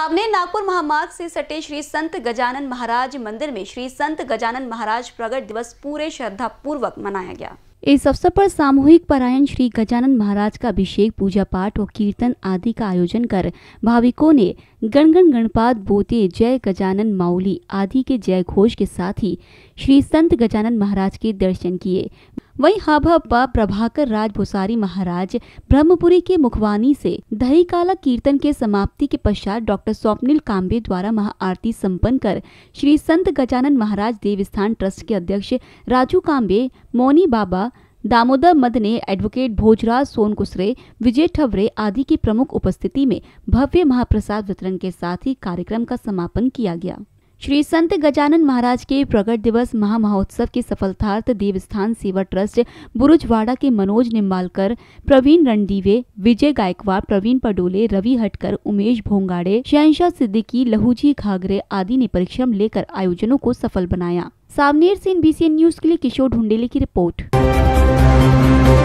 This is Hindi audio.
सामने नागपुर महामार्ग से सटे श्री संत गजानन महाराज मंदिर में श्री संत गजानन महाराज प्रगट दिवस पूरे श्रद्धा पूर्वक मनाया गया इस अवसर पर सामूहिक परायण श्री गजानन महाराज का अभिषेक पूजा पाठ और कीर्तन आदि का आयोजन कर भाविकों ने गणगण गणपात बोते जय गजानन माउली आदि के जय घोष के साथ ही श्री संत गजानन महाराज के दर्शन किए वहीं हबहप्पा प्रभाकर राज भुसारी महाराज ब्रह्मपुरी के मुखवानी से दही काला कीर्तन के समाप्ति के पश्चात डॉक्टर स्वप्निल काम्बे द्वारा महाआरती संपन्न कर श्री संत गजानन महाराज देवस्थान ट्रस्ट के अध्यक्ष राजू काम्बे मोनी बाबा दामोदर मद ने एडवोकेट भोजराज सोन कुसरे विजय ठवरे आदि की प्रमुख उपस्थिति में भव्य महाप्रसाद वितरण के साथ ही कार्यक्रम का समापन किया गया श्री संत गजानन महाराज के प्रकट दिवस महा महोत्सव के सफलतार्थ देवस्थान सेवा ट्रस्ट बुरुजवाड़ा के मनोज निम्बालकर प्रवीण रणदीवे विजय गायकवाड़ प्रवीण पडोले रवि हटकर उमेश भोंगाड़े शहशाह सिद्दीकी लहूजी घाघरे आदि ने परिश्रम लेकर आयोजनों को सफल बनाया सामनेर से एनबीसी न्यूज के लिए किशोर ढूंढेले की रिपोर्ट